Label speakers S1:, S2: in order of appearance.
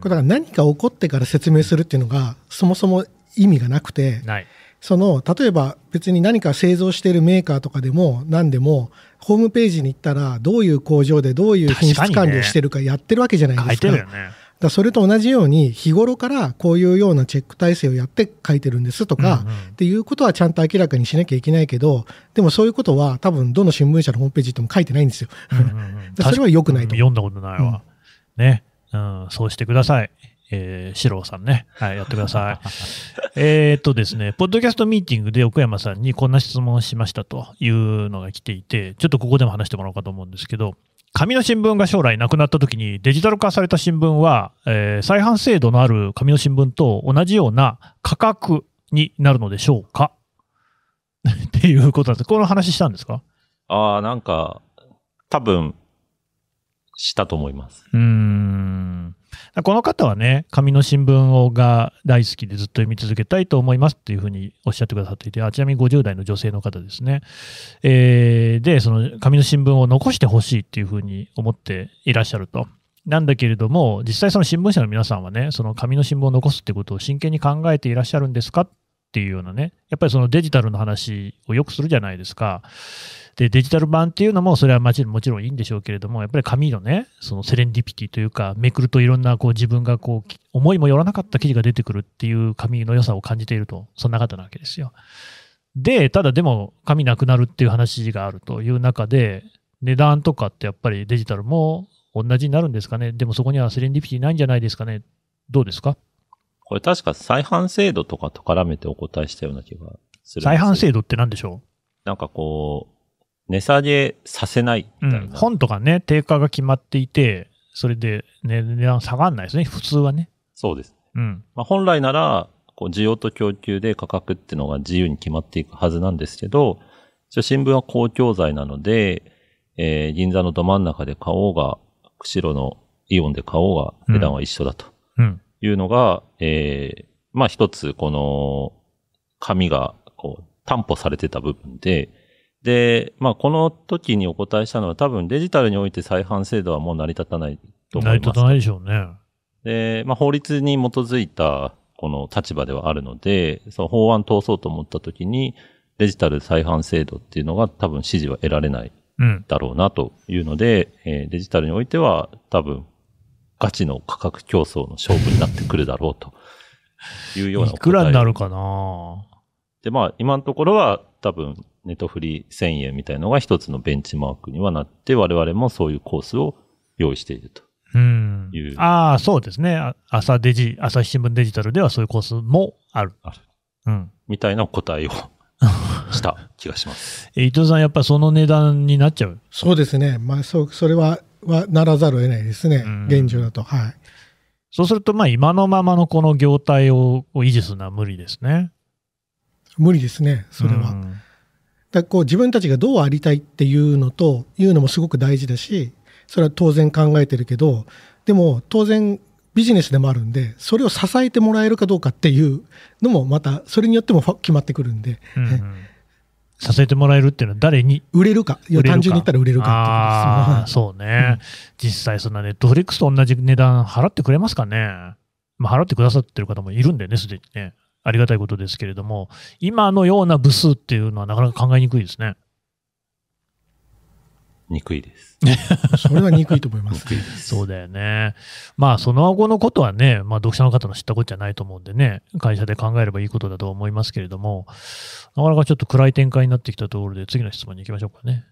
S1: これだから何か起こってから説明するっていうのがそもそも意味がなくてその例えば別に何か製造しているメーカーとかでも何でもホームページに行ったらどういう工場でどういう品質管理をしてるかやってるわけじゃないですか。かだそれと同じように日頃からこういうようなチェック体制をやって書いてるんですとか、っていうことはちゃんと明らかにしなきゃいけないけどでもそういうことは多分どの新聞社のホームページでも書いてないんですよ。それは良くない
S2: と、うん、読んだことないわ、うん、ねうん、そうしてください。えー、四郎さんね。はい、やってください。えっとですね、ポッドキャストミーティングで奥山さんにこんな質問をしましたというのが来ていて、ちょっとここでも話してもらおうかと思うんですけど、紙の新聞が将来なくなった時にデジタル化された新聞は、えー、再販制度のある紙の新聞と同じような価格になるのでしょうか っていうことなんです。この話したんですか
S3: ああ、なんか、多分、したと思います。
S2: うん。この方はね、紙の新聞をが大好きでずっと読み続けたいと思いますっていうふうにおっしゃってくださっていて、あちなみに50代の女性の方ですね。えー、で、その紙の新聞を残してほしいっていうふうに思っていらっしゃると。なんだけれども、実際その新聞社の皆さんはね、その紙の新聞を残すってことを真剣に考えていらっしゃるんですかっっていうようなね、やっぱりそのデジタルの話をよくするじゃないですか。で、デジタル版っていうのも、それはもちろんいいんでしょうけれども、やっぱり紙のね、そのセレンディピティというか、めくるといろんなこう自分がこう、思いもよらなかった記事が出てくるっていう紙の良さを感じていると、そんな方なわけですよ。で、ただでも紙なくなるっていう話があるという中で、値段とかってやっぱりデジタルも同じになるんですかね。でもそこにはセレンディピティないんじゃないですかね。どうですか
S3: これ確か再販制度とかと絡めてお答えしたような気がする。再販制
S2: 度って何でしょう
S3: なんかこう、値下げさせない
S2: みたいな、うん、本とかね、定価が決まっていて、それで、値段下がんないですね、普通は
S3: ね。そうです。うん。まあ、本来なら、こう需要と供給で価格っていうのが自由に決まっていくはずなんですけど、新聞は公共財なので、えー、銀座のど真ん中で買おうが、釧路のイオンで買おうが、値段は一緒だと。うん、うんいうのが、えー、まあ一つこの紙がこう担保されてた部分で、で、まあこの時にお答えしたのは多分デジタルにおいて再販制度はもう成り立たない
S2: と思います。成り立たないでしょうね。
S3: で、まあ法律に基づいたこの立場ではあるので、その法案通そうと思った時にデジタル再販制度っていうのが多分支持は得られないだろうなというので、えー、デジタルにおいては多分ガチの価格競争の勝負になってくるだろうというようないく
S2: らになるかな
S3: で、まあ、今のところは多分、ネットフリー1000円みたいのが一つのベンチマークにはなって、我々もそういうコースを用意しているという。うん。あ
S2: あ、そうですね。朝デジ、朝日新聞デジタルではそういうコースもある。ある。うん。みたいな答えをした気がします。伊藤さん、やっぱその値段になっちゃう
S1: そうですね。まあ、そう、それははならざるを得ないですね、うん、現状だと。はい、そうすると、今のままのこの業態を
S2: 維持するのは無理です
S1: ね。無理ですね、それは。うん、だこう自分たちがどうありたいっていうのというのもすごく大事だし、それは当然考えてるけど、でも当然ビジネスでもあるんで、それを支えてもらえるかどうかっていうのもまた、それによっても決まってくるんで。
S2: うんうんさせてもらえるっていうのは誰に
S1: 売れるか単純に言ったら売れるかって そう
S2: ね、うん、実際そんなネットフリックスと同じ値段払ってくれますかね、まあ、払ってくださってる方もいるんでねすでにねありがたいことですけれども今のような部数っていうのはなかなか考えにくいですね憎いです。それは憎いと思います、ねそうだよね。まあ、その後のことはね、まあ、読者の方の知ったことじゃないと思うんでね、会社で考えればいいことだと思いますけれども、なかなかちょっと暗い展開になってきたところで、次の質問に行きましょうかね。